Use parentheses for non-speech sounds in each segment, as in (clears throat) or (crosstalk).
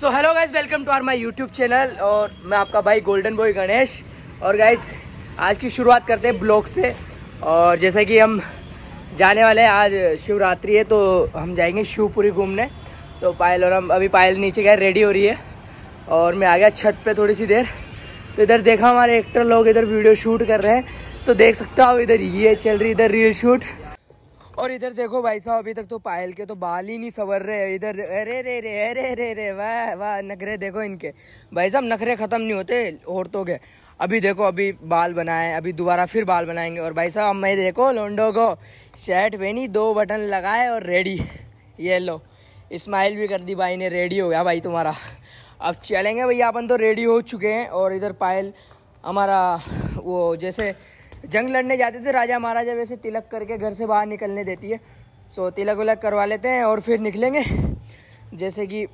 So hello guys welcome to our my YouTube channel और मैं आपका भाई गोल्डन बॉय गणेश और गाइज आज की शुरुआत करते हैं ब्लॉग से और जैसा कि हम जाने वाले हैं आज शिवरात्रि है तो हम जाएंगे शिवपुरी घूमने तो पायल और हम अभी पायल नीचे गए रेडी हो रही है और मैं आ गया छत पे थोड़ी सी देर तो इधर देखा हमारे एक्टर लोग इधर वीडियो शूट कर रहे हैं सो देख सकता हो इधर ये चल रही इधर रील शूट और इधर देखो भाई साहब अभी तक तो पायल के तो बाल ही नहीं सवर रहे इधर अरे रे रे अरे रे रे वाह वाह नखरे देखो इनके भाई साहब नखरे ख़त्म नहीं होते औरतों के अभी देखो अभी बाल बनाए अभी दोबारा फिर बाल बनाएंगे और भाई साहब मैं देखो लोंडो को शर्ट पहनी दो बटन लगाए और रेडी ये लो स्माइल भी कर दी भाई ने रेडी हो गया भाई तुम्हारा अब चलेंगे भैया अपन तो रेडी हो चुके हैं और इधर पायल हमारा वो जैसे जंग लड़ने जाते थे राजा महाराजा वैसे तिलक करके घर से बाहर निकलने देती है सो तिलक विलक करवा लेते हैं और फिर निकलेंगे जैसे कि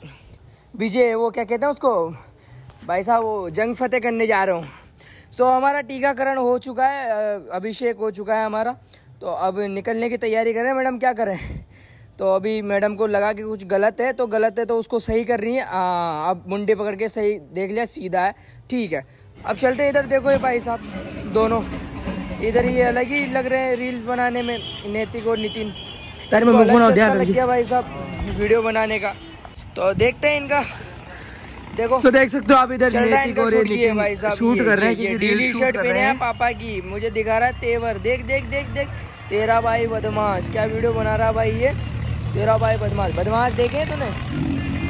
विजय वो क्या कहते हैं उसको भाई साहब वो जंग फतेह करने जा रहा हूँ सो हमारा टीकाकरण हो चुका है अभिषेक हो चुका है हमारा तो अब निकलने की तैयारी करें मैडम क्या करें तो अभी मैडम को लगा कि कुछ गलत है तो गलत है तो उसको सही कर रही है आ, अब मुंडे पकड़ के सही देख लिया सीधा है ठीक है अब चलते इधर देखो ये भाई साहब दोनों इधर ये अलग ही लग रहे हैं रील्स बनाने में नैतिक और नितिन लग गया भाई साहब वीडियो बनाने का तो देखते हैं इनका देखो तो देख सकते हो आप इधर भाई साहब शूट कर रहे हैं डेली शर्ट पहने हैं पापा की मुझे दिखा रहा है तेवर देख देख देख देख तेरा भाई बदमाश क्या वीडियो बना रहा भाई ये तेरा भाई बदमाश बदमाश देखे तूने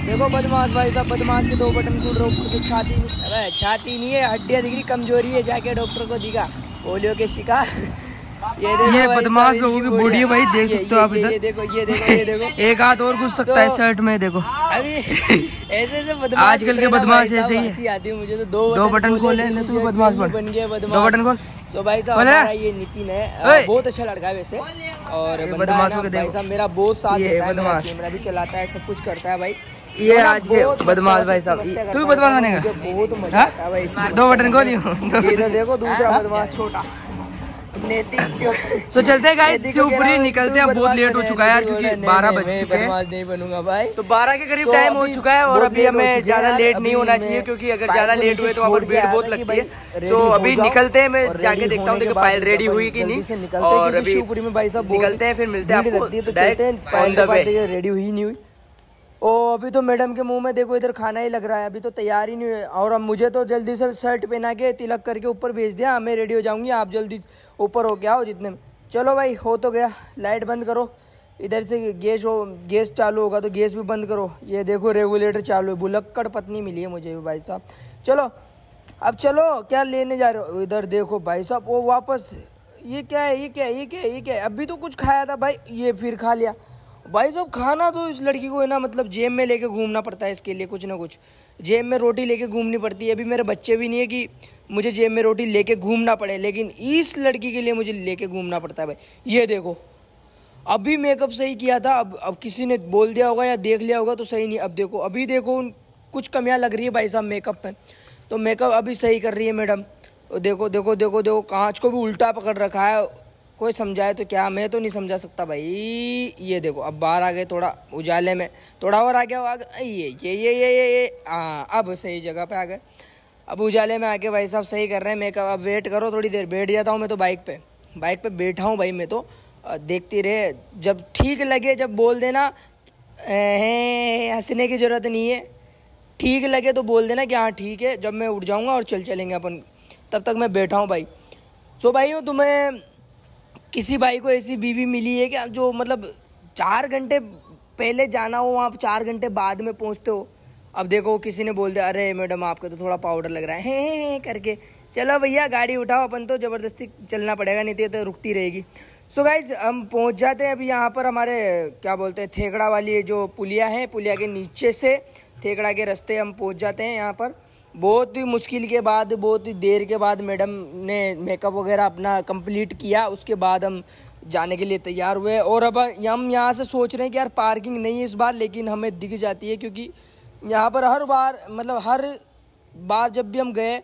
देखो बदमाश भाई साहब बदमाश के दो बटन खुल रहे छाती नहीं छाती नहीं है हड्डियाँ दिख रही कमजोरी है जाके डॉक्टर को दिखा पोलियो के शिकार ये देखो ये बदमाश लोगों की बॉडी है भाई देख सकते हो आप इधर ये देखो ये देखो ये देखो (laughs) एक हाथ और घुस सकता है तो शर्ट में देखो अरे (laughs) ऐसे ऐसे बदमाश आजकल के बदमाश ऐसे ही आती है मुझे तो दो बटन खोले तो बदमाश बन गया दो बटन खोल तो भाई साहब हमारा ये नितिन है बहुत अच्छा लड़का है वैसे और बंदा भाई साहब मेरा बहुत साथ देता है मेरा कैमरा भी चलाता है सब कुछ करता है भाई ये आज के बदमाश भाई साहब तू बदमाश बनेगा बहुत मजा हाँ? आता है भाई दो बटन खोलियो इधर देखो दूसरा हाँ? बदमाश छोटा तो (coughs) चलते हैं निकलते हैं बहुत लेट हो चुका है यार क्योंकि बारह बजे नहीं बनूंगा भाई तो बारह के करीब टाइम तो हो चुका है और अभी हमें ज्यादा लेट नहीं होना चाहिए क्योंकि अगर ज्यादा लेट हुए तो हमारी भीड़ बहुत लगती है तो अभी निकलते हैं मैं जाके देखता हूँ देखो पायल रेडी हुई की नहीं और अभी भाई साहब निकलते हैं फिर मिलते हैं रेडी तो हुई नहीं हुई ओ अभी तो मैडम के मुंह में देखो इधर खाना ही लग रहा है अभी तो तैयार ही नहीं है और अब मुझे तो जल्दी से शर्ट पहना के तिलक करके ऊपर भेज दिया मैं रेडी हो जाऊंगी आप जल्दी ऊपर हो गया हो जितने में चलो भाई हो तो गया लाइट बंद करो इधर से गैस हो गैस चालू होगा तो गैस भी बंद करो ये देखो रेगुलेटर चालू है बुलक्कड़ पत्नी मिली है मुझे भाई साहब चलो अब चलो क्या लेने जा रहे हो इधर देखो भाई साहब वो वापस ये क्या है ये क्या है ये क्या है ये क्या है अभी तो कुछ खाया था भाई ये फिर खा लिया भाई साहब खाना तो इस लड़की को है ना मतलब जेब में लेके घूमना पड़ता है इसके लिए कुछ ना कुछ जेब में रोटी लेके घूमनी पड़ती है अभी मेरे बच्चे भी नहीं है कि मुझे जेब में रोटी लेके घूमना पड़े लेकिन इस लड़की के लिए मुझे लेके घूमना पड़ता है भाई ये देखो अभी मेकअप सही किया था अब अब किसी ने बोल दिया होगा या देख लिया होगा तो सही नहीं अब देखो अभी देखो कुछ कमियाँ लग रही है भाई साहब मेकअप में तो मेकअप अभी सही कर रही है मैडम तो देखो देखो देखो देखो कांच को भी उल्टा पकड़ रखा है कोई समझाए तो क्या मैं तो नहीं समझा सकता भाई ये देखो अब बाहर आ गए थोड़ा उजाले में थोड़ा और आ गया आ गया ये ये ये ये ये हाँ अब सही जगह पे आ गए अब उजाले में आके भाई साहब सही कर रहे हैं मैं अब वेट करो थोड़ी देर बैठ जाता हूँ मैं तो बाइक पे बाइक पे बैठा हूँ भाई मैं तो देखती रहे जब ठीक लगे जब बोल देना हंसने की ज़रूरत नहीं है ठीक लगे तो बोल देना कि हाँ ठीक है जब मैं उठ जाऊँगा और चल चलेंगे अपन तब तक मैं बैठा हूँ भाई सो भाई हूँ तुम्हें किसी भाई को ऐसी बीवी मिली है कि जो मतलब चार घंटे पहले जाना हो वहाँ चार घंटे बाद में पहुँचते हो अब देखो किसी ने बोल दिया अरे मैडम आपका तो थोड़ा पाउडर लग रहा है हे, हे, करके चलो भैया गाड़ी उठाओ अपन तो ज़बरदस्ती चलना पड़ेगा नहीं तो, तो रुकती रहेगी सो so गाइज हम पहुंच जाते हैं अभी यहाँ पर हमारे क्या बोलते हैं थेकड़ा वाली जो पुलिया है पुलिया के नीचे से थेकड़ा के रस्ते हम पहुँच जाते हैं यहाँ पर बहुत ही मुश्किल के बाद बहुत ही देर के बाद मैडम ने मेकअप वगैरह अपना कंप्लीट किया उसके बाद हम जाने के लिए तैयार हुए और अब हम यहाँ से सोच रहे हैं कि यार पार्किंग नहीं है इस बार लेकिन हमें दिख जाती है क्योंकि यहाँ पर हर बार मतलब हर बार जब भी हम गए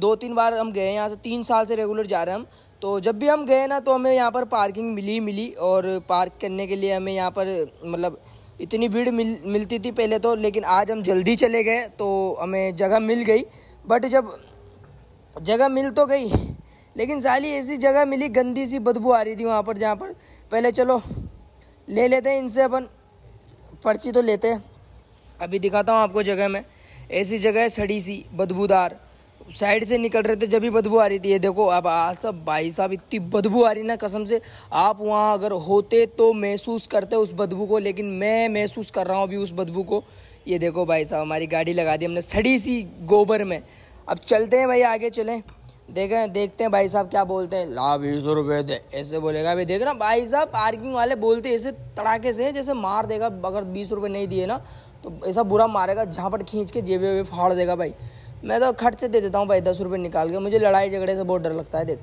दो तीन बार हम गए यहाँ से तीन साल से रेगुलर जा रहे हैं हम तो जब भी हम गए ना तो हमें यहाँ पर पार्किंग मिली मिली और पार्क करने के लिए हमें यहाँ पर मतलब इतनी भीड़ मिल मिलती थी पहले तो लेकिन आज हम जल्दी चले गए तो हमें जगह मिल गई बट जब जगह मिल तो गई लेकिन साली ऐसी जगह मिली गंदी सी बदबू आ रही थी वहाँ पर जहाँ पर पहले चलो ले लेते हैं इनसे अपन पर्ची तो लेते हैं अभी दिखाता हूँ आपको जगह में ऐसी जगह है सड़ी सी बदबूदार साइड से निकल रहे थे जब भी बदबू आ रही थी ये देखो अब आज सब भाई साहब इतनी बदबू आ रही ना कसम से आप वहाँ अगर होते तो महसूस करते उस बदबू को लेकिन मैं महसूस कर रहा हूँ अभी उस बदबू को ये देखो भाई साहब हमारी गाड़ी लगा दी हमने सड़ी सी गोबर में अब चलते हैं भाई आगे चलें देखें देखते हैं भाई साहब क्या बोलते हैं ला बीस रुपये दे ऐसे बोलेगा अभी देख रहा भाई साहब पार्किंग वाले बोलते ऐसे तड़ाके से जैसे मार देगा अगर बीस रुपये नहीं दिए ना तो ऐसा बुरा मारेगा झापट खींच के जेबे वेबे फाड़ देगा भाई मैं तो खट से दे देता हूँ भाई दस रुपये निकाल के मुझे लड़ाई झगड़े से बहुत डर लगता है देख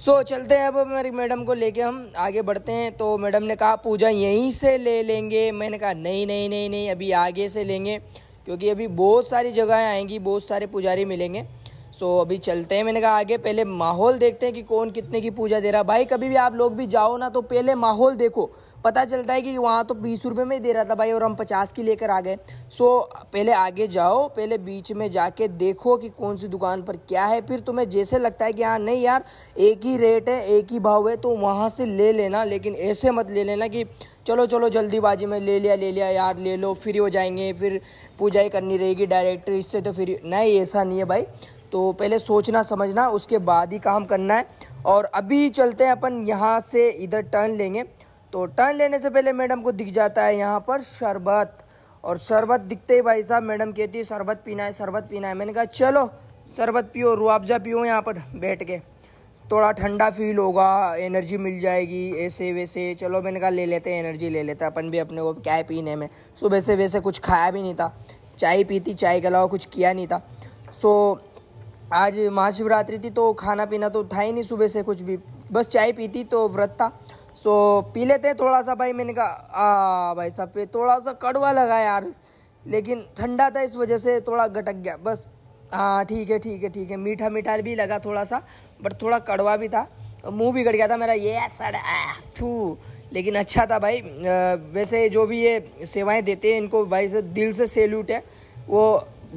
सो so, चलते हैं अब मेरी मैडम को लेके हम आगे बढ़ते हैं तो मैडम ने कहा पूजा यहीं से ले लेंगे मैंने कहा नहीं नहीं नहीं नहीं अभी आगे से लेंगे क्योंकि अभी बहुत सारी जगहें आएंगी बहुत सारे पुजारी मिलेंगे सो so, अभी चलते हैं मैंने कहा आगे पहले माहौल देखते हैं कि कौन कितने की पूजा दे रहा भाई कभी भी आप लोग भी जाओ ना तो पहले माहौल देखो पता चलता है कि वहाँ तो बीस रुपये में ही दे रहा था भाई और हम पचास की लेकर आ गए सो पहले आगे जाओ पहले बीच में जाके देखो कि कौन सी दुकान पर क्या है फिर तुम्हें जैसे लगता है कि हाँ नहीं यार एक ही रेट है एक ही भाव है तो वहाँ से ले लेना लेकिन ऐसे मत ले लेना कि चलो चलो जल्दीबाजी में ले लिया ले लिया यार ले लो फ्री हो जाएंगे फिर पूजा ही करनी रहेगी डायरेक्ट इससे तो फिर नहीं ऐसा नहीं है भाई तो पहले सोचना समझना उसके बाद ही काम करना है और अभी चलते हैं अपन यहाँ से इधर टर्न लेंगे तो टर्न लेने से पहले मैडम को दिख जाता है यहाँ पर शरबत और शरबत दिखते ही भाई साहब मैडम कहती है शरबत पीना है शरबत पीना है मैंने कहा चलो शरबत पियो रुआबजा पियो यहाँ पर बैठ के थोड़ा ठंडा फील होगा एनर्जी मिल जाएगी ऐसे वैसे चलो मैंने कहा ले लेते हैं एनर्जी ले लेते हैं अपन भी अपने को क्या है पीने में सुबह से वैसे कुछ खाया भी नहीं था चाय पीती चाय के अलावा कुछ किया नहीं था सो आज महाशिवरात्रि थी तो खाना पीना तो था ही नहीं सुबह से कुछ भी बस चाय पीती तो व्रत था सो पी लेते हैं थोड़ा सा भाई मैंने कहा आ भाई साहब पे थोड़ा सा कड़वा लगा यार लेकिन ठंडा था इस वजह से थोड़ा गटक गया बस हाँ ठीक है ठीक है ठीक है मीठा मीठा भी लगा थोड़ा सा बट थोड़ा कड़वा भी था तो मुंह गट गया था मेरा ये सड़ थू लेकिन अच्छा था भाई वैसे जो भी ये सेवाएं देते हैं इनको भाई से दिल से सेल्यूट है वो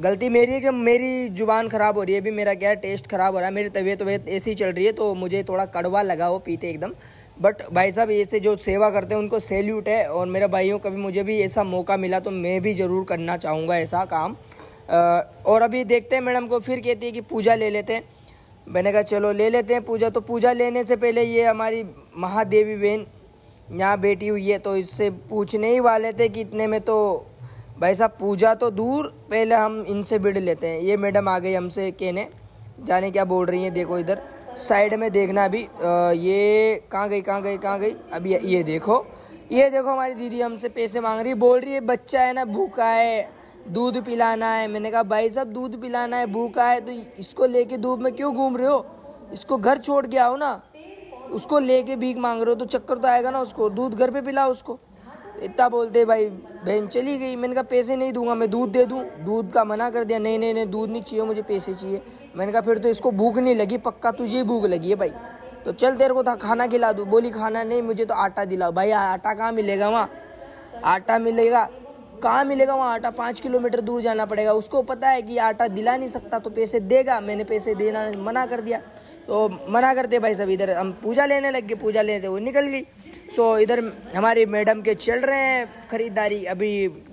गलती मेरी है कि मेरी ज़ुबान ख़राब हो रही है अभी मेरा क्या टेस्ट ख़राब हो रहा है मेरी तबीयत वबीयत ऐसी चल रही है तो मुझे थोड़ा कड़वा लगा वो पीते एकदम बट भाई साहब ऐसे जो सेवा करते हैं उनको सैल्यूट है और मेरे भाइयों कभी मुझे भी ऐसा मौका मिला तो मैं भी ज़रूर करना चाहूँगा ऐसा काम और अभी देखते हैं मैडम को फिर कहती है कि पूजा ले लेते हैं मैंने कहा चलो ले लेते हैं पूजा तो पूजा लेने से पहले ये हमारी महादेवी बहन यहाँ बैठी हुई है तो इससे पूछने ही वाले थे कि इतने में तो भाई साहब पूजा तो दूर पहले हम इनसे बिड़ लेते हैं ये मैडम आ गई हमसे कहने जाने क्या बोल रही हैं देखो इधर साइड में देखना अभी ये कहाँ गई कहाँ गई कहाँ गई अभी ये देखो ये देखो हमारी दीदी हमसे पैसे मांग रही है बोल रही है बच्चा है ना भूखा है दूध पिलाना है मैंने कहा भाई साहब दूध पिलाना है भूखा है तो इसको लेके धूप में क्यों घूम रहे हो इसको घर छोड़ के आओ ना उसको लेके भीख मांग रहे हो तो चक्कर तो आएगा ना उसको दूध घर पे पिलाओ उसको इतना बोलते भाई बहन चली गई मैंने कहा पैसे नहीं दूंगा मैं दूध दे दूँ दूध का मना कर दिया नहीं नहीं नहीं दूध नहीं चाहिए मुझे पैसे चाहिए मैंने कहा फिर तो इसको भूख नहीं लगी पक्का तुझे तो ही भूख लगी है भाई तो चल तेरे को था खाना खिला दो बोली खाना नहीं मुझे तो आटा दिलाओ भाई आटा कहाँ मिलेगा वहाँ आटा मिलेगा कहाँ मिलेगा वहाँ आटा पाँच किलोमीटर दूर जाना पड़ेगा उसको पता है कि आटा दिला नहीं सकता तो पैसे देगा मैंने पैसे देना मना कर दिया तो मना करते भाई सब इधर हम पूजा लेने लग गए पूजा लेने थे वो निकल गई सो इधर हमारी मैडम के चल रहे हैं ख़रीदारी अभी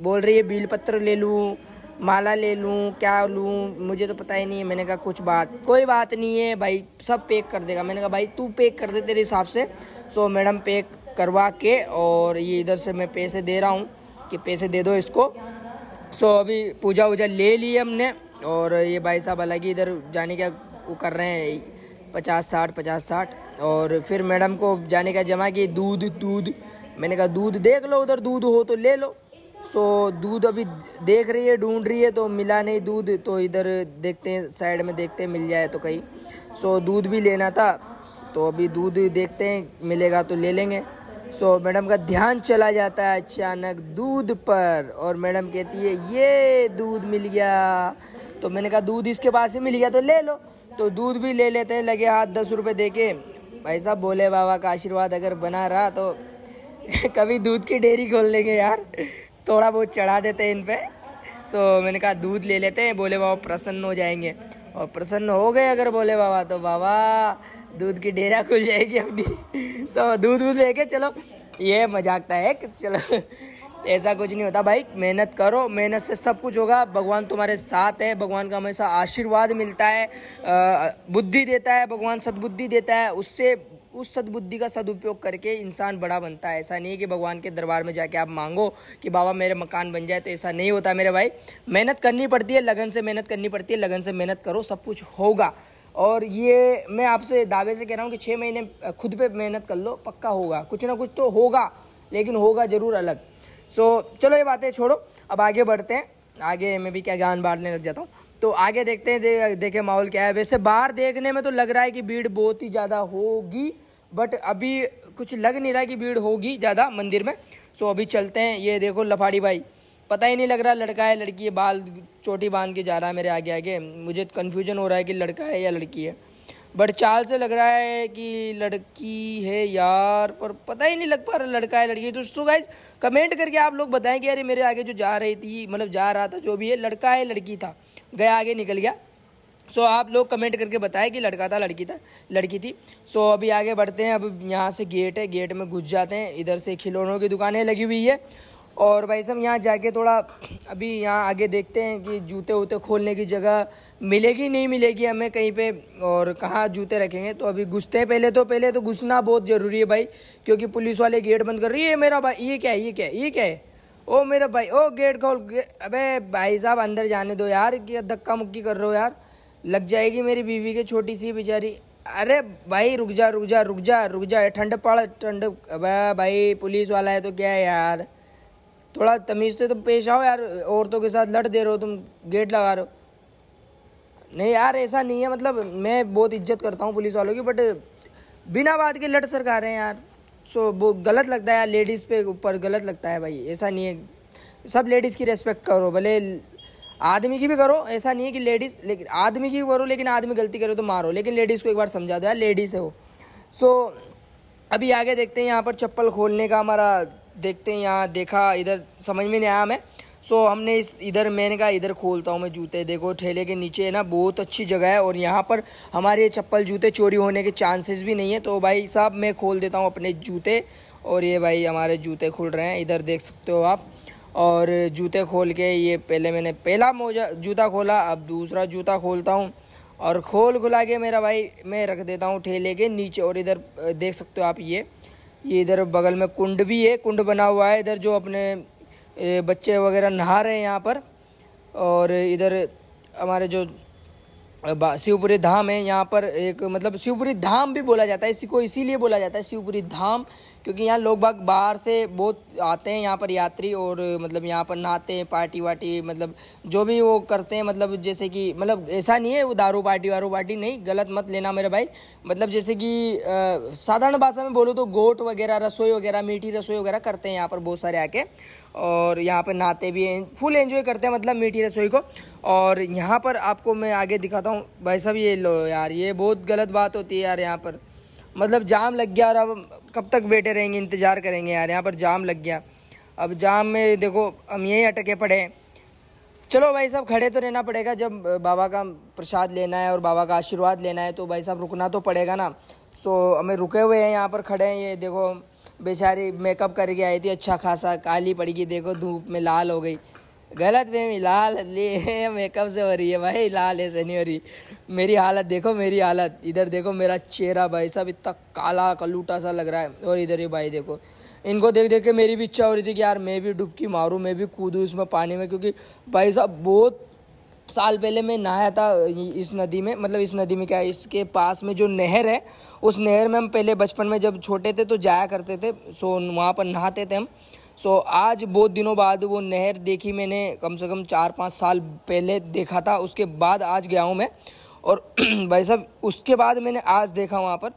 बोल रही है बिल पत्र ले लूँ माला ले लूँ क्या लूँ मुझे तो पता ही नहीं है मैंने कहा कुछ बात कोई बात नहीं है भाई सब पेक कर देगा मैंने कहा भाई तू पेक कर दे तेरे हिसाब से सो मैडम पेक करवा के और ये इधर से मैं पैसे दे रहा हूँ कि पैसे दे दो इसको सो अभी पूजा वूजा ले ली हमने और ये भाई साहब अलग ही इधर जाने का वो कर रहे हैं पचास साठ पचास साठ और फिर मैडम को जाने का जमा कि दूध दूध मैंने कहा दूध देख लो उधर दूध हो तो ले लो सो दूध अभी देख रही है ढूंढ रही है तो मिला नहीं दूध तो इधर देखते हैं साइड में देखते हैं मिल जाए तो कहीं सो दूध भी लेना था तो अभी दूध देखते हैं मिलेगा तो ले लेंगे सो मैडम का ध्यान चला जाता है अचानक दूध पर और मैडम कहती है ये दूध मिल गया तो मैंने कहा दूध इसके पास ही मिल गया तो ले लो तो दूध भी ले लेते हैं लगे हाथ दस रुपये दे के भाई साहब भोले बाबा का आशीर्वाद अगर बना रहा तो (laughs) कभी दूध की डेयरी खोल लेंगे यार थोड़ा बहुत चढ़ा देते हैं इन पर सो so, मैंने कहा दूध ले लेते हैं बोले बाबा प्रसन्न हो जाएंगे और प्रसन्न हो गए अगर बोले बाबा तो बाबा दूध की डेरा खुल जाएगी अपनी सो so, दूध वूध लेके चलो ये मजाक था है चलो ऐसा कुछ नहीं होता भाई मेहनत करो मेहनत से सब कुछ होगा भगवान तुम्हारे साथ है भगवान का हमेशा आशीर्वाद मिलता है बुद्धि देता है भगवान सदबुद्धि देता है उससे उस सदबुद्धि का सदुपयोग करके इंसान बड़ा बनता है ऐसा नहीं है कि भगवान के दरबार में जाके आप मांगो कि बाबा मेरे मकान बन जाए तो ऐसा नहीं होता मेरे भाई मेहनत करनी पड़ती है लगन से मेहनत करनी पड़ती है लगन से मेहनत करो सब कुछ होगा और ये मैं आपसे दावे से कह रहा हूँ कि छः महीने खुद पे मेहनत कर लो पक्का होगा कुछ ना कुछ तो होगा लेकिन होगा ज़रूर अलग सो so, चलो ये बातें छोड़ो अब आगे बढ़ते हैं आगे मैं भी क्या ज्ञान बांटने लग जाता हूँ तो आगे देखते हैं दे, देखे माहौल क्या है वैसे बाहर देखने में तो लग रहा है कि भीड़ बहुत ही ज़्यादा होगी बट अभी कुछ लग नहीं रहा कि भीड़ होगी ज़्यादा मंदिर में सो अभी चलते हैं ये देखो लफाड़ी भाई पता ही नहीं लग रहा लड़का है लड़की है बाल चोटी बांध के जा रहा है मेरे आगे आगे मुझे कन्फ्यूजन हो रहा है कि लड़का है या लड़की है बट चाल से लग रहा है कि लड़की है यार पर पता ही नहीं लग पा रहा लड़का है लड़की है तो सो गाइज कमेंट करके आप लोग बताएं कि अरे मेरे आगे जो जा रही थी मतलब जा रहा था जो भी है लड़का है लड़की था गया आगे निकल गया सो आप लोग कमेंट करके बताएं कि लड़का था लड़की था लड़की थी सो अभी आगे बढ़ते हैं अब यहाँ से गेट है गेट में घुस जाते हैं इधर से खिलौनों की दुकानें लगी हुई है और भाई साहब यहाँ जाके थोड़ा अभी यहाँ आगे देखते हैं कि जूते वूते खोलने की जगह मिलेगी नहीं मिलेगी हमें कहीं पे और कहाँ जूते रखेंगे तो अभी घुसते हैं पहले तो पहले तो घुसना बहुत ज़रूरी है भाई क्योंकि पुलिस वाले गेट बंद कर रही है मेरा भाई ये क्या है ये क्या है ये क्या है ओ मेरा भाई ओ गेट खोल गे, अबे भाई साहब अंदर जाने दो यार क्या धक्का मुक्की कर रहे हो यार लग जाएगी मेरी बीवी के छोटी सी बेचारी अरे भाई रुक जा रुक जा रुक जा रुक जा ठंड पड़ ठंड भाई पुलिस वाला है तो क्या है यार थोड़ा तमीज़ से तो पेश आओ यार औरतों के साथ लड़ दे रहे हो तुम गेट लगा रहे हो नहीं यार ऐसा नहीं है मतलब मैं बहुत इज्जत करता हूँ पुलिस वालों की बट बिना बात के लड़ सरकार हैं यार सो वो गलत लगता है यार लेडीज़ पे ऊपर गलत लगता है भाई ऐसा नहीं है सब लेडीज़ की रेस्पेक्ट करो भले आदमी की भी करो ऐसा नहीं है कि लेडीज़ लेकिन आदमी की भी करो लेकिन आदमी गलती करो तो मारो लेकिन लेडीज़ को एक बार समझा दो यार लेडीज़ है वो सो so, अभी आगे देखते हैं यहाँ पर चप्पल खोलने का हमारा देखते हैं यहाँ देखा इधर समझ में नहीं आया हमें सो so, हमने इस इधर मैंने कहा इधर खोलता हूँ मैं जूते देखो ठेले के नीचे है ना बहुत अच्छी जगह है और यहाँ पर हमारे चप्पल जूते चोरी होने के चांसेस भी नहीं है तो भाई साहब मैं खोल देता हूँ अपने जूते और ये भाई हमारे जूते खुल रहे हैं इधर देख सकते हो आप और जूते खोल के ये पहले मैंने पहला मोजा जूता खोला अब दूसरा जूता खोलता हूँ और खोल खुला के मेरा भाई मैं रख देता हूँ ठेले के नीचे और इधर देख सकते हो आप ये ये इधर बगल में कुंड भी है कुंड बना हुआ है इधर जो अपने बच्चे वगैरह नहा रहे हैं यहाँ पर और इधर हमारे जो शिवपुरी धाम है यहाँ पर एक मतलब शिवपुरी धाम भी बोला जाता है इसी को इसीलिए बोला जाता है शिवपुरी धाम क्योंकि यहाँ लोग बाग बाहर से बहुत आते हैं यहाँ पर यात्री और मतलब यहाँ पर नहाते हैं पार्टी वार्टी मतलब जो भी वो करते हैं मतलब जैसे कि मतलब ऐसा नहीं है वो दारू पार्टी वारू पार्टी नहीं गलत मत लेना मेरे भाई मतलब जैसे कि साधारण भाषा में बोलो तो गोट वगैरह रसोई वगैरह मीठी रसोई वगैरह करते हैं यहाँ पर बहुत सारे आके और यहाँ पर नहाते भी हैं फुल एंजॉय करते हैं मतलब मीठी रसोई को और यहाँ पर आपको मैं आगे दिखाता हूँ भाई साहब ये लो यार ये बहुत गलत बात होती है यार यहाँ पर मतलब जाम लग गया और अब कब तक बैठे रहेंगे इंतज़ार करेंगे यार यहाँ पर जाम लग गया अब जाम में देखो हम यहीं अटके पड़े हैं चलो भाई साहब खड़े तो रहना पड़ेगा जब बाबा का प्रसाद लेना है और बाबा का आशीर्वाद लेना है तो भाई साहब रुकना तो पड़ेगा ना सो हमें रुके हुए हैं यहाँ पर खड़े हैं ये देखो बेचारी मेकअप करके आई थी अच्छा खासा काली पड़ गई देखो धूप में लाल हो गई गलत फहमी लाल मेकअप से हो रही है भाई लाल ऐसे नहीं हो रही मेरी हालत देखो मेरी हालत इधर देखो मेरा चेहरा भाई सब इतना काला कलूटा सा लग रहा है और इधर ही भाई देखो इनको देख देख के मेरी भी इच्छा हो रही थी कि यार मैं भी डुबकी मारूँ मैं भी कूदूँ इसमें पानी में क्योंकि भाई साहब बहुत साल पहले मैं नहाया था इस नदी में मतलब इस नदी में क्या है इसके पास में जो नहर है उस नहर में हम पहले बचपन में जब छोटे थे तो जाया करते थे सो वहाँ पर नहाते थे हम सो आज बहुत दिनों बाद वो नहर देखी मैंने कम से कम चार पाँच साल पहले देखा था उसके बाद आज गया हूँ मैं और (clears throat) भाई साहब उसके बाद मैंने आज देखा वहाँ पर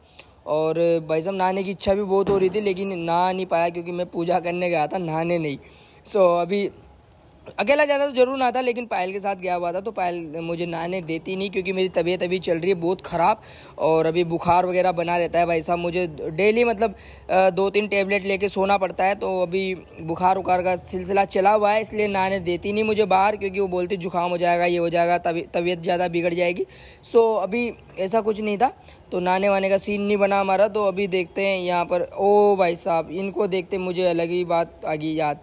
और भाई साहब नहाने की इच्छा भी बहुत हो रही थी लेकिन नहा नहीं पाया क्योंकि मैं पूजा करने गया था नहाने नहीं सो so, अभी अकेला जाता तो जरूर ना था लेकिन पायल के साथ गया हुआ था तो पायल मुझे नहाने देती नहीं क्योंकि मेरी तबीयत अभी चल रही है बहुत ख़राब और अभी बुखार वगैरह बना रहता है भाई साहब मुझे डेली मतलब दो तीन टेबलेट लेके सोना पड़ता है तो अभी बुखार उखार का सिलसिला चला हुआ है इसलिए नहाने देती नहीं मुझे बाहर क्योंकि वो बोलती जुकाम हो जाएगा ये हो जाएगा तबीयत ज़्यादा बिगड़ जाएगी सो अभी ऐसा कुछ नहीं था तो नहाने वाने का सीन नहीं बना हमारा तो अभी देखते हैं यहाँ पर ओ भाई साहब इनको देखते मुझे अलग ही बात आ गई याद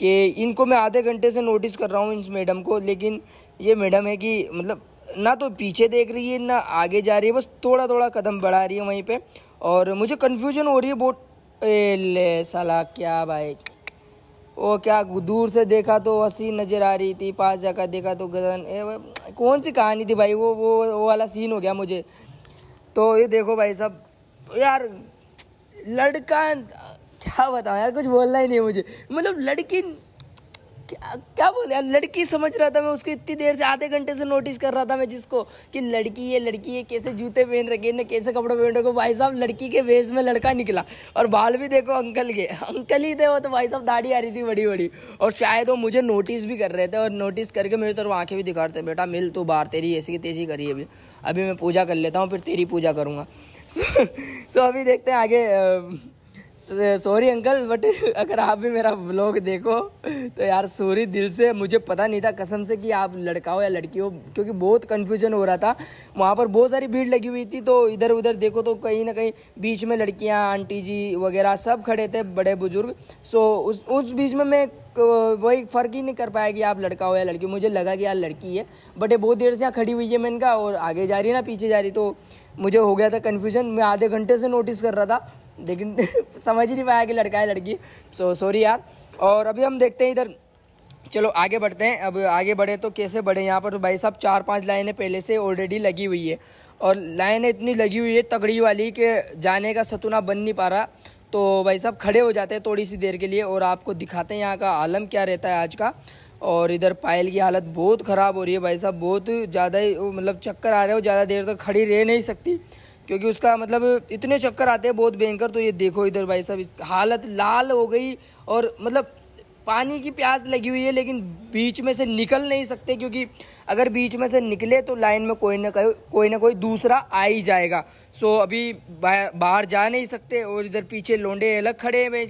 कि इनको मैं आधे घंटे से नोटिस कर रहा हूँ इस मैडम को लेकिन ये मैडम है कि मतलब ना तो पीछे देख रही है ना आगे जा रही है बस थोड़ा थोड़ा कदम बढ़ा रही है वहीं पे और मुझे कन्फ्यूजन हो रही है बहुत ले सला क्या भाई वो क्या दूर से देखा तो हंसी नज़र आ रही थी पास जाकर देखा तो गदन ए कौन सी कहानी थी भाई वो वो वो वाला सीन हो गया मुझे तो ये देखो भाई सब यार लड़का क्या बताऊँ यार कुछ बोलना ही नहीं मुझे मतलब लड़की क्या क्या बोल यार लड़की समझ रहा था मैं उसको इतनी देर से आधे घंटे से नोटिस कर रहा था मैं जिसको कि लड़की है लड़की है कैसे जूते पहन रखे ने कैसे कपड़े पहन रखे भाई साहब लड़की के वेश में लड़का निकला और बाल भी देखो अंकल के अंकल ही थे वो तो भाई साहब दाढ़ी आ रही थी बड़ी बड़ी और शायद वो मुझे नोटिस भी कर रहे थे और नोटिस करके मेरी तरफ आँखें भी दिखा रहे थे बेटा मिल तो बाहर तेरी ऐसी की तेजी करी अभी अभी मैं पूजा कर लेता हूँ फिर तेरी पूजा करूँगा सो (laughs) अभी देखते हैं आगे सॉरी अंकल बट अगर आप भी मेरा ब्लॉग देखो तो यार सॉरी दिल से मुझे पता नहीं था कसम से कि आप लड़का हो या लड़की हो क्योंकि बहुत कन्फ्यूजन हो रहा था वहाँ पर बहुत सारी भीड़ लगी हुई थी तो इधर उधर देखो तो कहीं ना कहीं बीच में लड़कियाँ आंटी जी वगैरह सब खड़े थे बड़े बुजुर्ग सो उस उस बीच में मैं वही फ़र्क ही नहीं कर पाया कि आप लड़का हो या लड़की मुझे लगा कि यार लड़की है बट ये बहुत देर से यहाँ खड़ी हुई है मैं इनका और आगे जा रही है ना पीछे जा रही तो मुझे हो गया था कन्फ्यूजन मैं आधे घंटे से नोटिस कर रहा था लेकिन (laughs) समझ ही नहीं पाया कि लड़का है लड़की सो सॉरी यार और अभी हम देखते हैं इधर चलो आगे बढ़ते हैं अब आगे बढ़े तो कैसे बढ़े यहाँ पर तो भाई साहब चार पांच लाइनें पहले से ऑलरेडी लगी हुई है और लाइनें इतनी लगी हुई है तगड़ी वाली कि जाने का सतुना बन नहीं पा रहा तो भाई साहब खड़े हो जाते हैं थोड़ी सी देर के लिए और आपको दिखाते हैं यहाँ का आलम क्या रहता है आज का और इधर पायल की हालत बहुत ख़राब हो रही है भाई साहब बहुत ज़्यादा ही मतलब चक्कर आ रहे हो ज़्यादा देर तक तो खड़ी रह नहीं सकती क्योंकि उसका मतलब इतने चक्कर आते हैं बहुत भयंकर तो ये देखो इधर भाई साहब हालत लाल हो गई और मतलब पानी की प्यास लगी हुई है लेकिन बीच में से निकल नहीं सकते क्योंकि अगर बीच में से निकले तो लाइन में कोई ना कोई कोई ना कोई दूसरा आ ही जाएगा सो अभी बाहर जा नहीं सकते और इधर पीछे लोंडे अलग खड़े हैं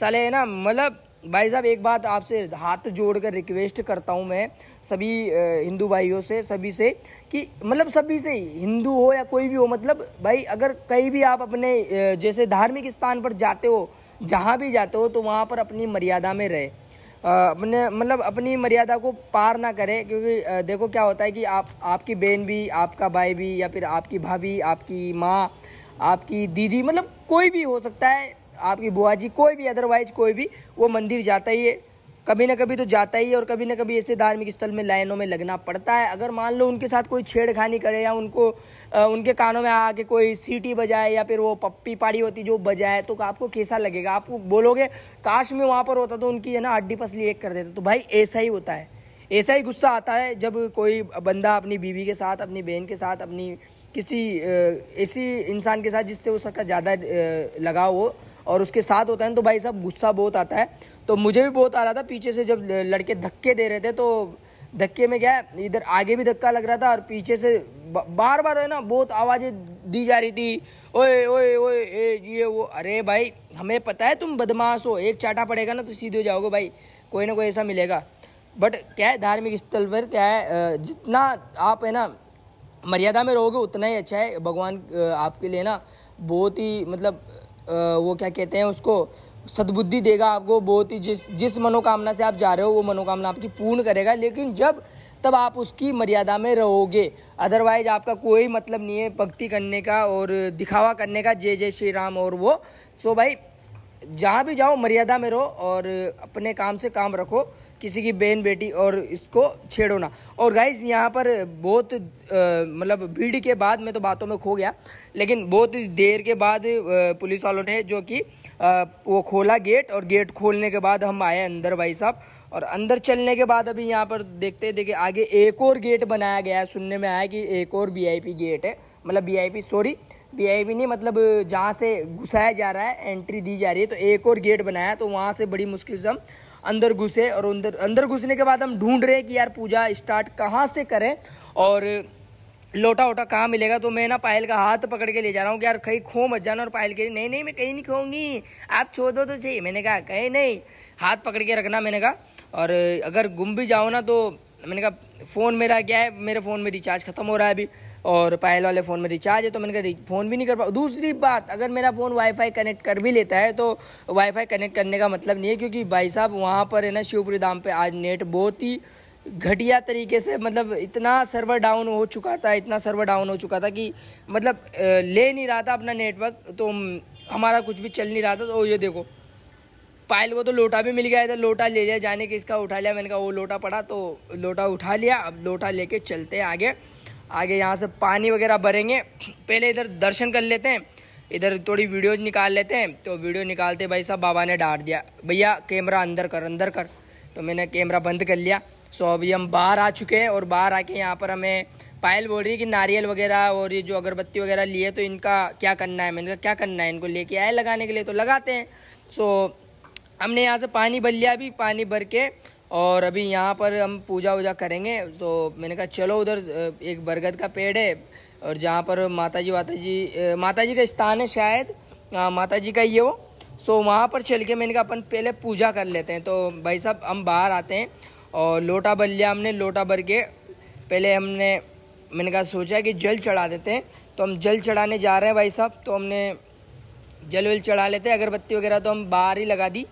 साले है ना मतलब भाई साहब एक बात आपसे हाथ जोड़कर रिक्वेस्ट करता हूँ मैं सभी हिंदू भाइयों से सभी से कि मतलब सभी से हिंदू हो या कोई भी हो मतलब भाई अगर कहीं भी आप अपने जैसे धार्मिक स्थान पर जाते हो जहाँ भी जाते हो तो वहाँ पर अपनी मर्यादा में रहे अपने मतलब अपनी मर्यादा को पार ना करें क्योंकि देखो क्या होता है कि आप आपकी बहन भी आपका भाई भी या फिर आपकी भाभी आपकी माँ आपकी दीदी मतलब कोई भी हो सकता है आपकी बुआ जी कोई भी अदरवाइज कोई भी वो मंदिर जाता ही है कभी ना कभी तो जाता ही है और कभी ना कभी ऐसे धार्मिक स्थल में लाइनों में लगना पड़ता है अगर मान लो उनके साथ कोई छेड़खानी करे या उनको आ, उनके कानों में आके कोई सीटी बजाए या फिर वो पप्पी पाड़ी होती जो बजाए तो आपको कैसा लगेगा आपको बोलोगे काश में वहाँ पर होता तो उनकी है ना हड्डी पसली एक कर देता तो भाई ऐसा ही होता है ऐसा ही गुस्सा आता है जब कोई बंदा अपनी बीवी के साथ अपनी बहन के साथ अपनी किसी ऐसी इंसान के साथ जिससे उसका ज़्यादा लगाव हो और उसके साथ होता है तो भाई साहब गुस्सा बहुत आता है तो मुझे भी बहुत आ रहा था पीछे से जब लड़के धक्के दे रहे थे तो धक्के में क्या है इधर आगे भी धक्का लग रहा था और पीछे से बार बार है ना बहुत आवाज़ें दी जा रही थी ओए ओए ओए ए ये वो अरे भाई हमें पता है तुम बदमाश हो एक चाटा पड़ेगा ना तो सीधे हो जाओगे भाई कोई ना कोई ऐसा मिलेगा बट क्या है धार्मिक स्थल पर क्या है जितना आप है ना मर्यादा में रहोगे उतना ही अच्छा है भगवान आपके लिए ना बहुत ही मतलब वो क्या कहते हैं उसको सद्बुद्धि देगा आपको बहुत ही जिस जिस मनोकामना से आप जा रहे हो वो मनोकामना आपकी पूर्ण करेगा लेकिन जब तब आप उसकी मर्यादा में रहोगे अदरवाइज आपका कोई मतलब नहीं है भक्ति करने का और दिखावा करने का जय जय श्री राम और वो सो भाई जहाँ भी जाओ मर्यादा में रहो और अपने काम से काम रखो किसी की बहन बेटी और इसको छेड़ो ना और गाइज यहाँ पर बहुत मतलब भीड़ के बाद मैं तो बातों में खो गया लेकिन बहुत देर के बाद पुलिस वालों ने जो कि वो खोला गेट और गेट खोलने के बाद हम आए अंदर भाई साहब और अंदर चलने के बाद अभी यहाँ पर देखते देखिए आगे एक और गेट बनाया गया है सुनने में आया कि एक और वी गेट है मतलब वी सॉरी पी नहीं मतलब जहाँ से घुसाया जा रहा है एंट्री दी जा रही है तो एक और गेट बनाया तो वहाँ से बड़ी मुश्किल से हम अंदर घुसे और अंदर अंदर घुसने के बाद हम ढूंढ रहे हैं कि यार पूजा स्टार्ट कहाँ से करें और लोटा वोटा कहाँ मिलेगा तो मैं ना पायल का हाथ पकड़ के ले जा रहा हूँ कि यार कहीं खो मत जाना और पायल के नहीं नहीं मैं कहीं नहीं खोऊंगी आप छोड़ दो तो चाहिए मैंने कहा कहीं नहीं हाथ पकड़ के रखना मैंने कहा और अगर गुम भी जाओ ना तो मैंने कहा फ़ोन मेरा क्या है मेरे फ़ोन में रिचार्ज ख़त्म हो रहा है अभी और पायल वाले फ़ोन में रिचार्ज है तो मैंने कहा फ़ोन भी नहीं कर पा दूसरी बात अगर मेरा फ़ोन वाईफाई कनेक्ट कर भी लेता है तो वाईफाई कनेक्ट करने का मतलब नहीं है क्योंकि भाई साहब वहाँ पर है ना शिवपुरी धाम पर आज नेट बहुत ही घटिया तरीके से मतलब इतना सर्वर डाउन हो चुका था इतना सर्वर डाउन हो चुका था कि मतलब ले नहीं रहा था अपना नेटवर्क तो हमारा कुछ भी चल नहीं रहा था तो ये देखो पायल को तो लोटा भी मिल गया था लोटा ले लिया जाने के इसका उठा लिया मैंने कहा वो लोटा पड़ा तो लोटा उठा लिया अब लोटा लेके चलते हैं आगे आगे यहाँ से पानी वगैरह भरेंगे पहले इधर दर्शन कर लेते हैं इधर थोड़ी वीडियो निकाल लेते हैं तो वीडियो निकालते भाई साहब बाबा ने डांट दिया भैया कैमरा अंदर कर अंदर कर तो मैंने कैमरा बंद कर लिया सो अभी हम बाहर आ चुके हैं और बाहर आके यहाँ पर हमें पायल बोल रही है कि नारियल वगैरह और ये जो अगरबत्ती वगैरह लिए तो इनका क्या करना है मैंने कहा क्या करना है इनको लेके आए लगाने के लिए तो लगाते हैं सो हमने यहाँ से पानी भर लिया अभी पानी भर के और अभी यहाँ पर हम पूजा वूजा करेंगे तो मैंने कहा चलो उधर एक बरगद का पेड़ है और जहाँ पर माता जी वाता जी माता जी का स्थान है शायद माता जी का ये वो सो वहाँ पर चल के मैंने कहा अपन पहले पूजा कर लेते हैं तो भाई साहब हम बाहर आते हैं और लोटा भर लिया हमने लोटा भर के पहले हमने मैंने कहा सोचा कि जल चढ़ा देते हैं तो हम जल चढ़ाने जा रहे हैं भाई साहब तो हमने जल वल चढ़ा लेते हैं अगरबत्ती वगैरह तो हम बाहर ही लगा दी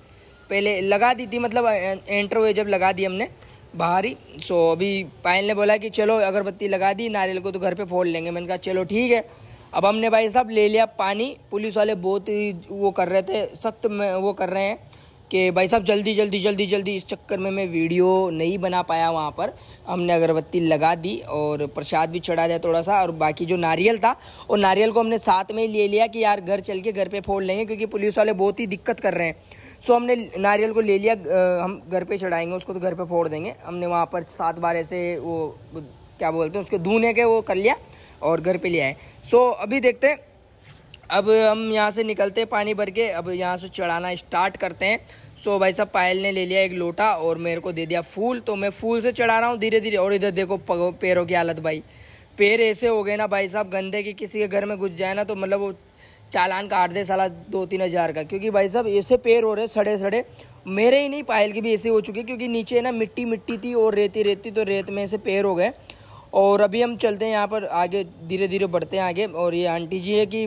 पहले लगा दी थी मतलब एंटर हुए जब लगा दी हमने बाहर ही सो अभी पायल ने बोला कि चलो अगरबत्ती लगा दी नारियल को तो घर पे फोड़ लेंगे मैंने कहा चलो ठीक है अब हमने भाई साहब ले लिया पानी पुलिस वाले बहुत ही वो कर रहे थे सख्त वो कर रहे हैं कि भाई साहब जल्दी जल्दी जल्दी जल्दी इस चक्कर में मैं वीडियो नहीं बना पाया वहाँ पर हमने अगरबत्ती लगा दी और प्रसाद भी चढ़ा दिया थोड़ा सा और बाकी जो नारियल था वो नारियल को हमने साथ में ही ले लिया कि यार घर चल के घर पे फोड़ लेंगे क्योंकि पुलिस वाले बहुत ही दिक्कत कर रहे हैं सो हमने नारियल को ले लिया हम घर पे चढ़ाएंगे उसको तो घर पे फोड़ देंगे हमने वहाँ पर सात बार ऐसे वो क्या बोलते हैं उसके धूने के वो कर लिया और घर पे ले आए सो अभी देखते हैं अब हम यहाँ से निकलते हैं पानी भर के अब यहाँ से चढ़ाना स्टार्ट करते हैं सो भाई साहब पायल ने ले लिया एक लोटा और मेरे को दे दिया फूल तो मैं फूल से चढ़ा रहा हूँ धीरे धीरे और इधर देखो पैरों की हालत भाई पैर ऐसे हो गए ना भाई साहब गंदे कि किसी के घर में घुस जाए ना तो मतलब वो चालान काट दे साला दो तीन हज़ार का क्योंकि भाई साहब ऐसे पैर हो रहे सड़े सड़े मेरे ही नहीं पायल के भी ऐसे हो चुके क्योंकि नीचे ना मिट्टी मिट्टी थी और रेती रेती तो रेत में ऐसे पैर हो गए और अभी हम चलते हैं यहाँ पर आगे धीरे धीरे बढ़ते हैं आगे और ये आंटी जी है कि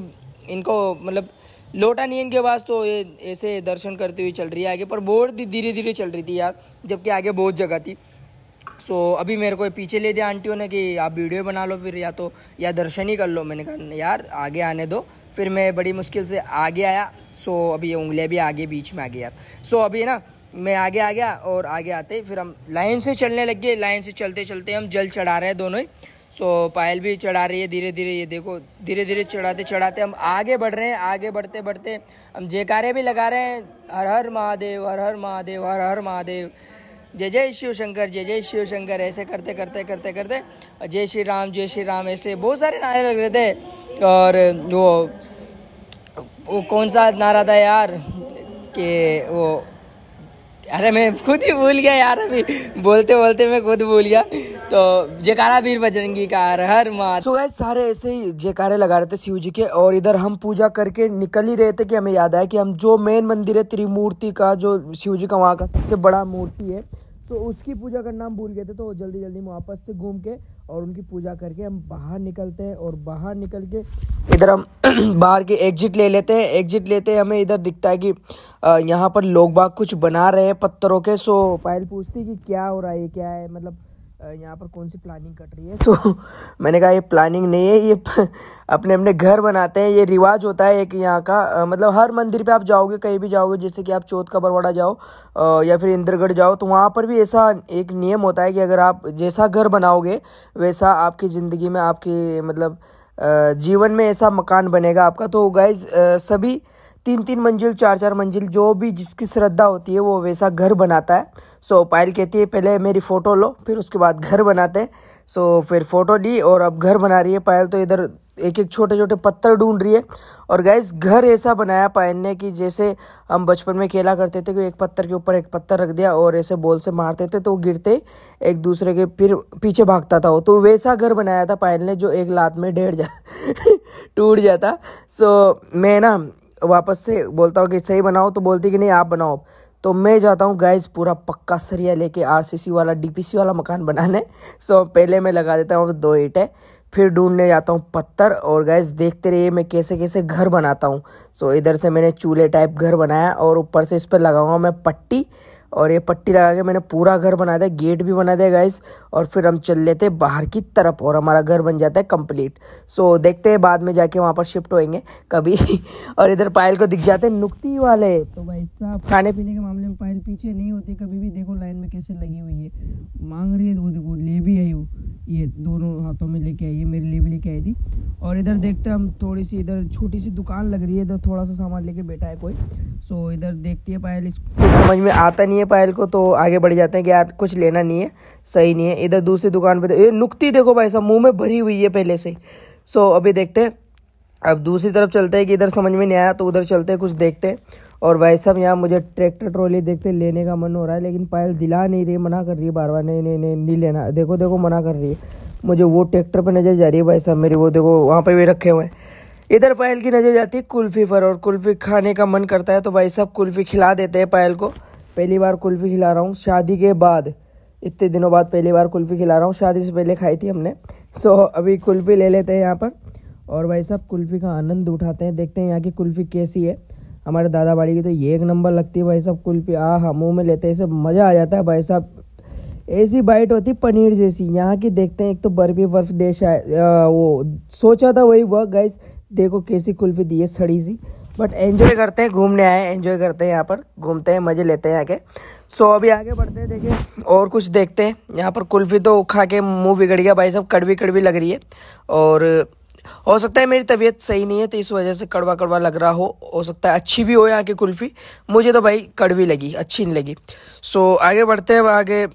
इनको मतलब लोटा नहीं इनके पास तो ये ऐसे दर्शन करती हुई चल रही है आगे पर बहुत धीरे धीरे चल रही थी यार जबकि आगे बहुत जगह थी सो so, अभी मेरे को पीछे ले दिया आंटियों ने कि आप वीडियो बना लो फिर या तो या दर्शन ही कर लो मैंने कहा यार आगे आने दो फिर मैं बड़ी मुश्किल से आगे आया सो अभी ये उंगलियाँ भी आगे बीच में आ गई यार सो अभी ना मैं आगे आ गया और आगे आते फिर हम लाइन से चलने लग गए लाइन से चलते चलते हम जल चढ़ा रहे हैं दोनों ही सो पायल भी चढ़ा रही है धीरे धीरे ये देखो धीरे धीरे चढ़ाते चढ़ाते हम आगे बढ़ रहे हैं आगे बढ़ते बढ़ते हम जयकारे भी लगा रहे हैं हर हर महादेव हर हर महादेव हर हर महादेव जय जय शिव शंकर जय जय शिव शंकर ऐसे करते करते करते करते जय श्री राम जय श्री राम ऐसे बहुत सारे नारे लग रहे थे और वो वो कौन सा नारा था यार कि वो अरे मैं खुद ही भूल गया यार अभी बोलते बोलते मैं खुद भूल गया तो जयकारा वीर बजरंगी का हर मार सो so सारे ऐसे ही जयकारे लगा रहे थे शिव जी के और इधर हम पूजा करके निकल ही रहे थे कि हमें याद आया कि हम जो मेन मंदिर है त्रिमूर्ति का जो शिव जी का वहाँ का सबसे बड़ा मूर्ति है तो उसकी पूजा करना हम भूल गए थे तो जल्दी जल्दी हम वापस से घूम के और उनकी पूजा करके हम बाहर निकलते हैं और बाहर निकल के इधर हम (clears throat) बाहर के एग्जिट ले लेते हैं एग्जिट लेते हैं हमें इधर दिखता है कि यहाँ पर लोग बाग कुछ बना रहे हैं पत्थरों के सो पायल पूछती कि क्या हो रहा है क्या है मतलब यहाँ पर कौन सी प्लानिंग कट रही है सो (laughs) so, मैंने कहा ये प्लानिंग नहीं है ये (laughs) अपने अपने घर बनाते हैं ये रिवाज होता है एक यहाँ का मतलब हर मंदिर पे आप जाओगे कहीं भी जाओगे जैसे कि आप चौथ का बरवाड़ा जाओ या फिर इंद्रगढ़ जाओ तो वहाँ पर भी ऐसा एक नियम होता है कि अगर आप जैसा घर बनाओगे वैसा आपकी ज़िंदगी में आपके मतलब जीवन में ऐसा मकान बनेगा आपका तो गाइज सभी तीन तीन मंजिल चार चार मंजिल जो भी जिसकी श्रद्धा होती है वो वैसा घर बनाता है सो पायल कहती है पहले मेरी फ़ोटो लो फिर उसके बाद घर बनाते हैं सो फिर फ़ोटो ली और अब घर बना रही है पायल तो इधर एक एक छोटे छोटे पत्थर ढूंढ रही है और गैस घर ऐसा बनाया पायल ने कि जैसे हम बचपन में खेला करते थे कि एक पत्थर के ऊपर एक पत्थर रख दिया और ऐसे बॉल से मारते थे तो गिरते एक दूसरे के फिर पीछे भागता था वो तो वैसा घर बनाया था पायल ने जो एक लात में डेढ़ जा (laughs) टूट जाता सो मैं ना वापस से बोलता हूँ कि सही बनाओ तो बोलती कि नहीं आप बनाओ तो मैं जाता हूँ गैस पूरा पक्का सरिया लेके आरसीसी वाला डीपीसी वाला मकान बनाने सो पहले मैं लगा देता हूँ दो ईटें फिर ढूंढने जाता हूँ पत्थर और गैस देखते रहिए मैं कैसे कैसे घर बनाता हूँ सो इधर से मैंने चूल्हे टाइप घर बनाया और ऊपर से इस पर लगाऊंगा मैं पट्टी और ये पट्टी लगा के मैंने पूरा घर बना दिया गेट भी बना दिया गाइस और फिर हम चल लेते हैं बाहर की तरफ और हमारा घर बन जाता है कंप्लीट सो देखते हैं बाद में जाके वहाँ पर शिफ्ट होएंगे कभी (laughs) और इधर पायल को दिख जाते हैं नुकती वाले तो भाई साहब खाने पीने के मामले में पायल पीछे नहीं होती कभी भी देखो लाइन में कैसे लगी हुई है मांग रही है तो वो देखो ले भी आई वो ये दोनों हाथों में लेके आई है मेरे लिए भी लेके आई थी और इधर देखते हम थोड़ी सी इधर छोटी सी दुकान लग रही है इधर थोड़ा सा सामान लेके बैठा है कोई सो इधर देखती है पायल इसको समझ में आता नहीं नहीं है पायल को तो आगे बढ़ जाते हैं कि यार कुछ लेना नहीं है सही नहीं है इधर दूसरी दुकान पर तो- ये नुकती देखो भाई साहब मुंह में भरी हुई है पहले से सो अभी देखते हैं अब दूसरी तरफ चलते हैं कि इधर समझ में नहीं आया तो उधर चलते हैं कुछ देखते हैं और भाई साहब यहाँ मुझे ट्रैक्टर ट्रॉली देखते लेने का मन हो रहा है लेकिन पायल दिला नहीं रही मना कर रही है बार बार नहीं नहीं नहीं नहीं लेना देखो देखो मना कर रही है मुझे वो ट्रैक्टर पर नज़र जा रही है भाई साहब मेरी वो देखो वहाँ पर भी रखे हुए हैं इधर पायल की नज़र जाती है कुल्फ़ी पर और कुल्फ़ी खाने का मन करता है तो भाई साहब कुल्फ़ी खिला देते हैं पायल को पहली बार कुल्फ़ी खिला रहा हूँ शादी के बाद इतने दिनों बाद पहली बार कुल्फ़ी खिला रहा हूँ शादी से पहले खाई थी हमने सो so, अभी कुल्फ़ी ले लेते हैं यहाँ पर और भाई साहब कुल्फ़ी का आनंद उठाते हैं देखते हैं यहाँ की कुल्फ़ी कैसी है हमारे दादा बाड़ी की तो ये एक नंबर लगती है भाई साहब कुल्फ़ी आ हाँ मुँह में लेते हैं सब मज़ा आ जाता है भाई साहब ऐसी बाइट होती पनीर जैसी यहाँ की देखते हैं एक तो बर्फी बर्फ देश आ, वो सोचा था वही वह गैस देखो कैसी कुल्फ़ी दी है सड़ी सी बट एंजॉय करते हैं घूमने आए एंजॉय करते हैं यहाँ पर घूमते हैं मज़े लेते हैं आके सो so, अभी आगे बढ़ते हैं देखिए और कुछ देखते हैं यहाँ पर कुल्फ़ी तो खा के मुँह बिगड़ गया भाई सब कड़वी कड़वी लग रही है और हो सकता है मेरी तबीयत सही नहीं है तो इस वजह से कड़वा कड़वा लग रहा हो हो सकता है अच्छी भी हो यहाँ की कुल्फ़ी मुझे तो भाई कड़वी लगी अच्छी नहीं लगी सो आगे बढ़ते हैं आगे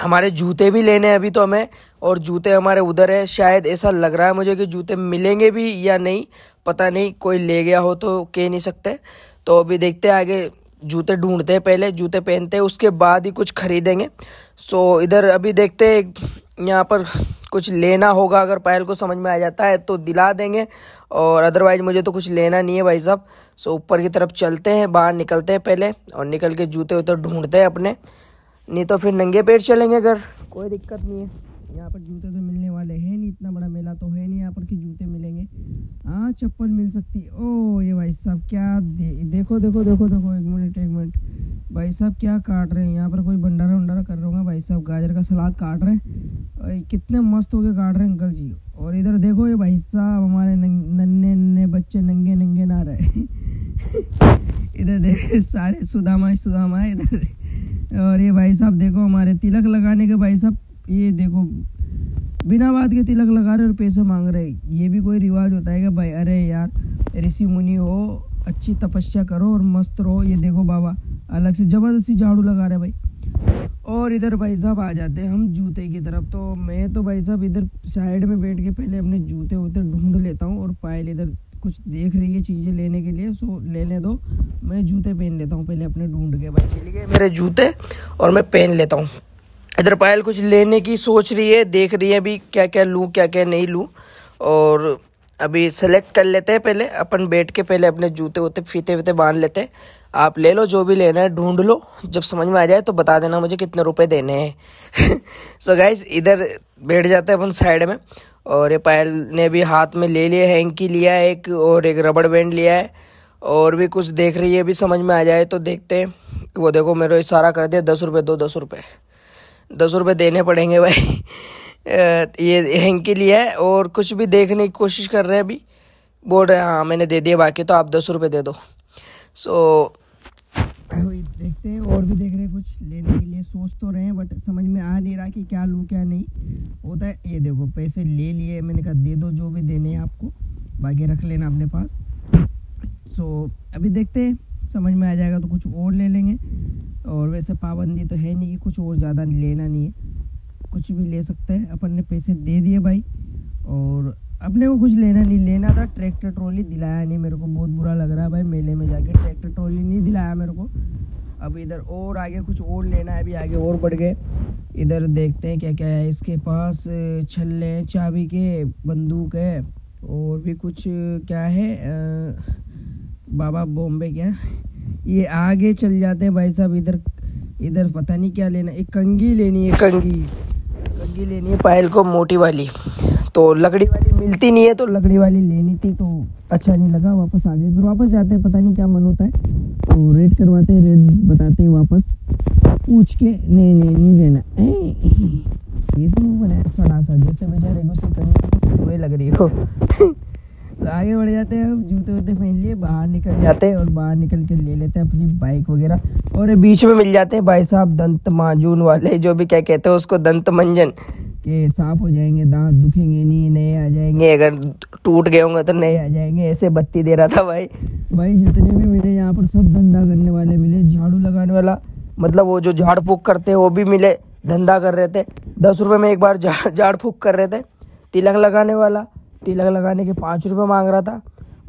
हमारे जूते भी लेने हैं अभी तो हमें और जूते हमारे उधर है शायद ऐसा लग रहा है मुझे कि जूते मिलेंगे भी या नहीं पता नहीं कोई ले गया हो तो कह नहीं सकते तो अभी देखते हैं आगे जूते ढूंढते हैं पहले जूते पहनते हैं उसके बाद ही कुछ खरीदेंगे सो इधर अभी देखते हैं यहाँ पर कुछ लेना होगा अगर पायल को समझ में आ जाता है तो दिला देंगे और अदरवाइज मुझे तो कुछ लेना नहीं है भाई साहब सो ऊपर की तरफ चलते हैं बाहर निकलते हैं पहले और निकल के जूते उतर ढूंढते हैं अपने नहीं तो फिर नंगे पेट चलेंगे अगर कोई दिक्कत नहीं है यहाँ पर जूते तो मिलने वाले हैं नहीं इतना बड़ा मेला तो है नहीं यहाँ पर कि जूते मिलेंगे हाँ चप्पल मिल सकती है ओ ये भाई साहब क्या दे, देखो देखो देखो देखो एक मिनट एक मिनट भाई साहब क्या काट रहे हैं यहाँ पर कोई भंडारा वंडारा कर रहे होंगे भाई साहब गाजर का सलाद काट रहे हैं कितने मस्त गए काट रहे हैं अंकल जी और इधर देखो ये भाई साहब हमारे नन्हे नन्हे बच्चे नंगे नंगे ना रहे (laughs) इधर देख सारे सुदामा सुदामा इधर और ये भाई साहब देखो हमारे तिलक लगाने के भाई साहब ये देखो बिना बात के तिलक लगा रहे और पैसे मांग रहे ये भी कोई रिवाज होता है भाई अरे यार ऋषि मुनि हो अच्छी तपस्या करो और मस्त रहो ये देखो बाबा अलग से ज़बरदस्ती झाड़ू लगा रहे भाई और इधर भाई साहब आ जाते हैं हम जूते की तरफ तो मैं तो भाई साहब इधर साइड में बैठ के पहले अपने जूते उतर ढूंढ लेता हूँ और पायल इधर कुछ देख रही है चीज़ें लेने के लिए सो लेने दो मैं जूते पहन लेता हूँ पहले अपने ढूंढ के भाई चलिए मेरे जूते और मैं पहन लेता हूँ इधर पायल कुछ लेने की सोच रही है देख रही है अभी क्या क्या लूँ क्या क्या नहीं लूँ और अभी सेलेक्ट कर लेते हैं पहले अपन बैठ के पहले अपने जूते वूते फीते वीते बांध लेते हैं आप ले लो जो भी लेना है ढूंढ लो जब समझ में आ जाए तो बता देना मुझे कितने रुपए देने हैं सो (laughs) गाइज इधर बैठ जाते हैं अपन साइड में और ये पायल ने भी हाथ में ले लिया हैंकी लिया है एक और एक रबड़ बैंड लिया है और भी कुछ देख रही है अभी समझ में आ जाए तो देखते हैं वो देखो मेरे सारा कर दिया दस रुपये दो दस रुपये दस रुपये देने पड़ेंगे भाई ये हैंग के लिए है और कुछ भी देखने की कोशिश कर रहे हैं अभी बोल रहे हैं हाँ मैंने दे दिया बाकी तो आप दस रुपये दे दो सो so, देखते हैं और भी देख रहे हैं कुछ लेने के लिए सोच तो रहे हैं बट समझ में आ नहीं रहा कि क्या लूँ क्या नहीं होता है ये देखो पैसे ले लिए मैंने कहा दे दो जो भी देने हैं आपको बाकी रख लेना अपने पास सो so, अभी देखते हैं समझ में आ जाएगा तो कुछ और ले लेंगे और वैसे पाबंदी तो है नहीं कि कुछ और ज़्यादा लेना नहीं है कुछ भी ले सकते हैं अपन ने पैसे दे दिए भाई और अपने को कुछ लेना नहीं लेना था ट्रैक्टर ट्रॉली दिलाया नहीं मेरे को बहुत बुरा लग रहा है भाई मेले में जाके ट्रैक्टर ट्रॉली नहीं दिलाया मेरे को अब इधर और आगे कुछ और लेना है अभी आगे और बढ़ गए इधर देखते हैं क्या क्या है इसके पास छल्ले हैं चाबी के बंदूक है और भी कुछ क्या है आ, बाबा बॉम्बे क्या ये आगे चल जाते हैं भाई साहब इधर इधर पता नहीं क्या लेना एक कंगी लेनी है कंगी कंगी लेनी है पायल को मोटी वाली तो लकड़ी वाली मिलती नहीं है तो लकड़ी वाली लेनी थी तो अच्छा नहीं लगा वापस आ गए फिर वापस जाते हैं पता नहीं क्या मन होता है तो रेड करवाते हैं रेड बताते हैं वापस पूछ के नहीं नहीं नहीं लेना ये सब तो बनाया सड़ा सा जैसे बेचारे को से कंगी लग रही हो (laughs) तो आगे बढ़ जाते हैं जूते वूते पहन लिए बाहर निकल जाते हैं और बाहर निकल के ले लेते हैं अपनी बाइक वगैरह और बीच में मिल जाते हैं भाई साहब दंत माजून वाले जो भी क्या कहते हैं उसको दंत मंजन के साफ हो जाएंगे दांत दुखेंगे नहीं नए आ जाएंगे अगर टूट गए होंगे तो नए आ जाएंगे ऐसे बत्ती दे रहा था भाई भाई जितने भी मिले यहाँ पर सब धंधा करने वाले मिले झाड़ू लगाने वाला मतलब वो जो झाड़ फूक करते हैं वो भी मिले धंधा कर रहे थे दस रुपये में एक बार (laughs) झाड़ फूक कर रहे थे तिलक लगाने वाला तिलक लगाने के पाँच रुपये मांग रहा था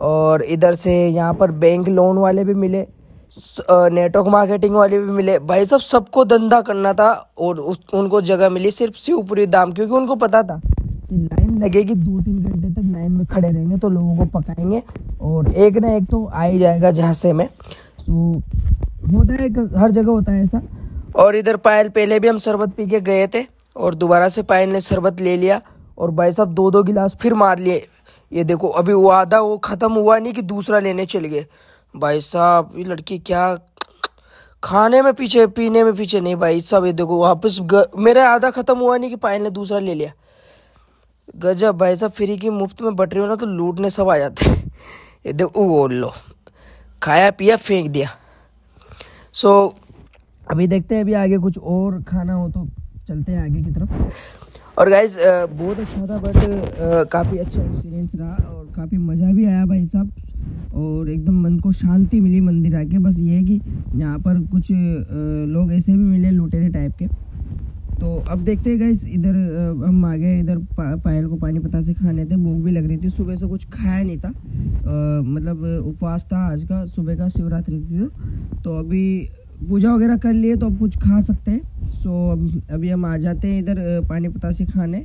और इधर से यहाँ पर बैंक लोन वाले भी मिले नेटवर्क मार्केटिंग वाले भी मिले भाई सब सबको धंधा करना था और उस उनको जगह मिली सिर्फ शिवपुरी दाम क्योंकि उनको पता था कि लाइन लगेगी दो तीन घंटे तक लाइन में खड़े रहेंगे तो लोगों को पकाएंगे और एक ना एक तो आ ही जाएगा जहाँ से में सो होता है हर जगह होता है ऐसा और इधर पायल पहले भी हम शरबत पी के गए थे और दोबारा से पायल ने शरबत ले लिया और भाई साहब दो दो गिलास फिर मार लिए ये देखो अभी वो आधा वो ख़त्म हुआ नहीं कि दूसरा लेने चले गए भाई साहब ये लड़की क्या खाने में पीछे पीने में पीछे नहीं भाई साहब ये देखो वापस ग... मेरा आधा ख़त्म हुआ नहीं कि पायल ने दूसरा ले लिया गजब भाई साहब फ्री की मुफ्त में बटरी हो ना तो लूटने सब आ जाते ये देखो वो लो खाया पिया फेंक दिया सो so, अभी देखते हैं अभी आगे कुछ और खाना हो तो चलते हैं आगे की तरफ और गाइज uh, बहुत अच्छा था बट uh, काफ़ी अच्छा एक्सपीरियंस रहा और काफ़ी मज़ा भी आया भाई साहब और एकदम मन को शांति मिली मंदिर आके बस ये है कि यहाँ पर कुछ uh, लोग ऐसे भी मिले लुटेरे टाइप के तो अब देखते हैं गाइज इधर हम आ गए इधर पा, पायल को पानी पता से खाने थे भूख भी लग रही थी सुबह से कुछ खाया नहीं था आ, मतलब उपवास था आज का सुबह का शिवरात्रि थी तो अभी पूजा वगैरह कर लिए तो अब कुछ खा सकते हैं सो अब अभी हम आ जाते हैं इधर पानी पतासे खाने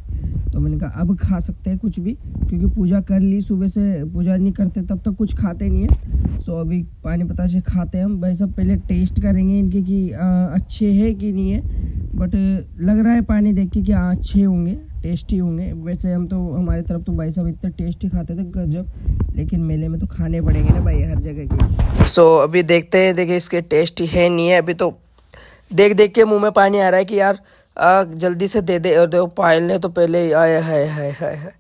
तो मैंने कहा अब खा सकते हैं कुछ भी क्योंकि पूजा कर ली सुबह से पूजा नहीं करते तब तक कुछ खाते नहीं है सो अभी पानी पतासे खाते हैं हम भाई साहब पहले टेस्ट करेंगे इनके कि अच्छे है कि नहीं है बट लग रहा है पानी देख के कि हाँ अच्छे होंगे टेस्टी होंगे वैसे हम तो हमारी तरफ तो भाई साहब इतना टेस्टी खाते थे गजब लेकिन मेले में तो खाने पड़ेंगे ना भाई हर जगह के सो so, अभी देखते हैं देखिए इसके टेस्ट है नहीं है अभी तो देख देख के मुंह में पानी आ रहा है कि यार आ, जल्दी से दे दे और देखो पायल ने तो पहले आया है हाय हाय हाय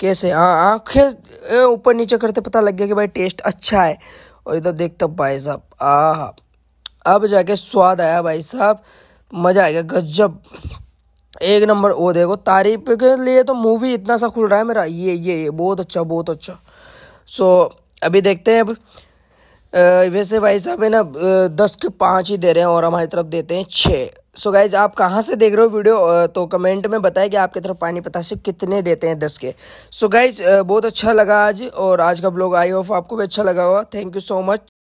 कैसे हाँ आँखें ऊपर नीचे करते पता लग गया कि भाई टेस्ट अच्छा है और इधर देखता भाई साहब आ अब जाके स्वाद आया भाई साहब मज़ा आ गया गजब एक नंबर वो देखो तारीफ के लिए तो मूवी भी इतना सा खुल रहा है मेरा ये ये ये बहुत अच्छा बहुत अच्छा सो अभी देखते हैं अब वैसे भाई साहब है ना दस के पाँच ही दे रहे हैं और हमारी तरफ देते हैं छः सो गाइज आप कहाँ से देख रहे हो वीडियो तो कमेंट में बताएं कि आपकी तरफ पानी पता से कितने देते हैं दस के सो गाइज बहुत अच्छा लगा आज और आज का ब्लॉग आई होप आपको भी अच्छा लगा हुआ थैंक यू सो मच